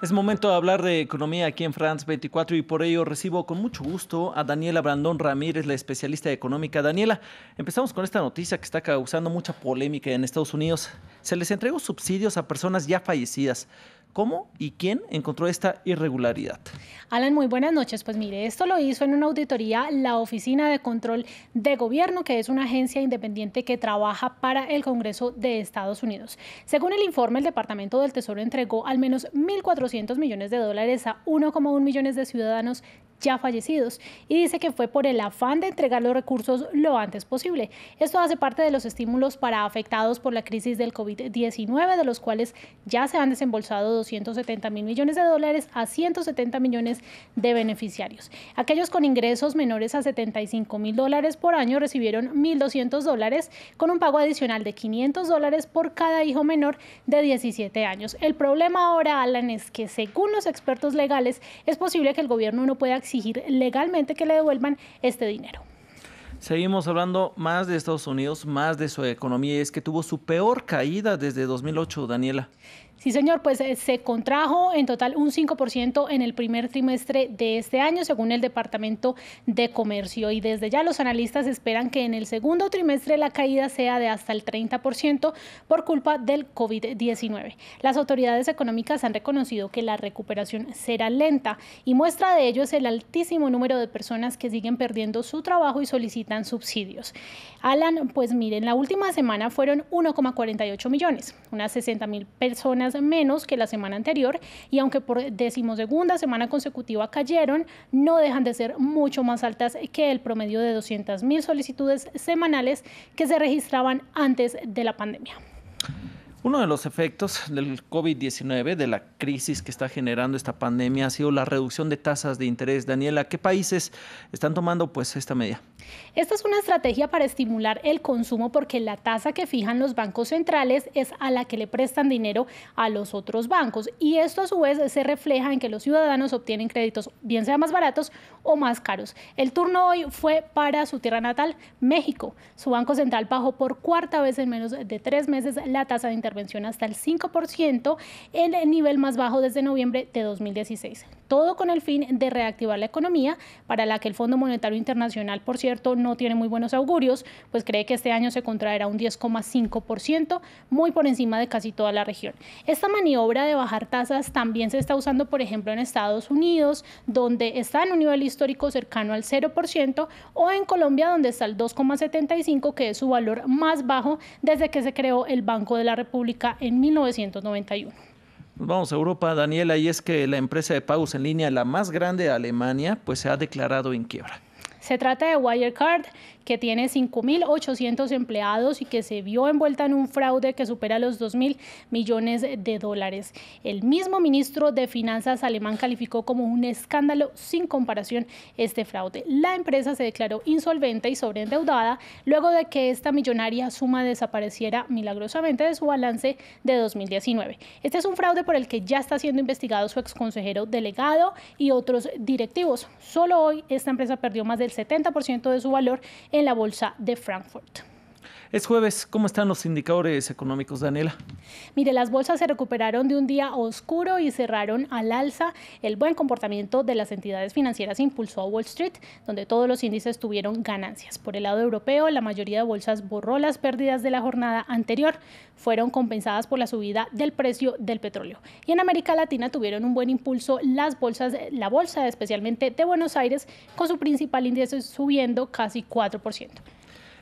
Es momento de hablar de economía aquí en France 24 y por ello recibo con mucho gusto a Daniela Brandón Ramírez, la especialista económica. Daniela, empezamos con esta noticia que está causando mucha polémica en Estados Unidos. Se les entregó subsidios a personas ya fallecidas. ¿Cómo y quién encontró esta irregularidad? Alan, muy buenas noches. Pues mire, esto lo hizo en una auditoría la Oficina de Control de Gobierno, que es una agencia independiente que trabaja para el Congreso de Estados Unidos. Según el informe, el Departamento del Tesoro entregó al menos 1.400 millones de dólares a 1,1 millones de ciudadanos ya fallecidos y dice que fue por el afán de entregar los recursos lo antes posible. Esto hace parte de los estímulos para afectados por la crisis del COVID-19, de los cuales ya se han desembolsado 270 mil millones de dólares a 170 millones de beneficiarios. Aquellos con ingresos menores a 75 mil dólares por año recibieron 1.200 dólares con un pago adicional de 500 dólares por cada hijo menor de 17 años. El problema ahora, Alan, es que según los expertos legales es posible que el gobierno no pueda exigir legalmente que le devuelvan este dinero. Seguimos hablando más de Estados Unidos, más de su economía, y es que tuvo su peor caída desde 2008, Daniela. Sí, señor, pues eh, se contrajo en total un 5% en el primer trimestre de este año, según el Departamento de Comercio. Y desde ya los analistas esperan que en el segundo trimestre la caída sea de hasta el 30% por culpa del COVID-19. Las autoridades económicas han reconocido que la recuperación será lenta y muestra de ello es el altísimo número de personas que siguen perdiendo su trabajo y solicitan subsidios. Alan, pues miren, la última semana fueron 1,48 millones, unas 60 mil personas menos que la semana anterior y aunque por decimosegunda semana consecutiva cayeron, no dejan de ser mucho más altas que el promedio de 200.000 solicitudes semanales que se registraban antes de la pandemia. Uno de los efectos del COVID-19, de la crisis que está generando esta pandemia, ha sido la reducción de tasas de interés. Daniela, ¿qué países están tomando pues esta medida? Esta es una estrategia para estimular el consumo porque la tasa que fijan los bancos centrales es a la que le prestan dinero a los otros bancos y esto a su vez se refleja en que los ciudadanos obtienen créditos bien sea más baratos o más caros. El turno hoy fue para su tierra natal, México. Su Banco Central bajó por cuarta vez en menos de tres meses la tasa de interés intervención hasta el 5%, en el nivel más bajo desde noviembre de 2016. Todo con el fin de reactivar la economía, para la que el Fondo Monetario Internacional, por cierto, no tiene muy buenos augurios, pues cree que este año se contraerá un 10,5%, muy por encima de casi toda la región. Esta maniobra de bajar tasas también se está usando, por ejemplo, en Estados Unidos, donde está en un nivel histórico cercano al 0%, o en Colombia, donde está el 2,75%, que es su valor más bajo desde que se creó el Banco de la República en 1991. Vamos a Europa, Daniela, y es que la empresa de pagos en línea, la más grande de Alemania, pues se ha declarado en quiebra. Se trata de Wirecard, que tiene 5.800 empleados y que se vio envuelta en un fraude que supera los 2.000 millones de dólares. El mismo ministro de Finanzas alemán calificó como un escándalo sin comparación este fraude. La empresa se declaró insolvente y sobreendeudada luego de que esta millonaria suma desapareciera milagrosamente de su balance de 2019. Este es un fraude por el que ya está siendo investigado su exconsejero delegado y otros directivos. Solo hoy esta empresa perdió más del 70% de su valor en la bolsa de Frankfurt. Es jueves, ¿cómo están los indicadores económicos, Daniela? Mire, las bolsas se recuperaron de un día oscuro y cerraron al alza. El buen comportamiento de las entidades financieras impulsó a Wall Street, donde todos los índices tuvieron ganancias. Por el lado europeo, la mayoría de bolsas borró las pérdidas de la jornada anterior. Fueron compensadas por la subida del precio del petróleo. Y en América Latina tuvieron un buen impulso las bolsas, la bolsa especialmente de Buenos Aires, con su principal índice subiendo casi 4%.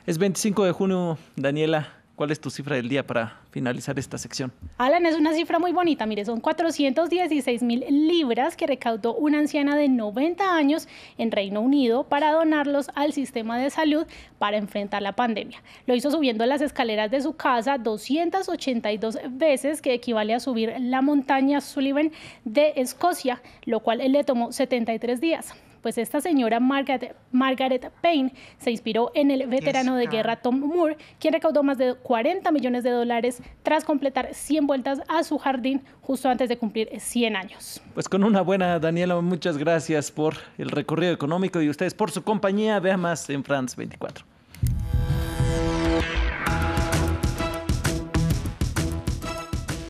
Es 25 de junio, Daniela. ¿Cuál es tu cifra del día para finalizar esta sección? Alan, es una cifra muy bonita. Mire, son 416 mil libras que recaudó una anciana de 90 años en Reino Unido para donarlos al sistema de salud para enfrentar la pandemia. Lo hizo subiendo las escaleras de su casa 282 veces, que equivale a subir la montaña Sullivan de Escocia, lo cual le tomó 73 días. Pues esta señora Margaret, Payne se inspiró en el veterano de guerra Tom Moore, quien recaudó más de 40 millones de dólares tras completar 100 vueltas a su jardín justo antes de cumplir 100 años. Pues con una buena, Daniela, muchas gracias por el recorrido económico y ustedes por su compañía. Vea más en France 24.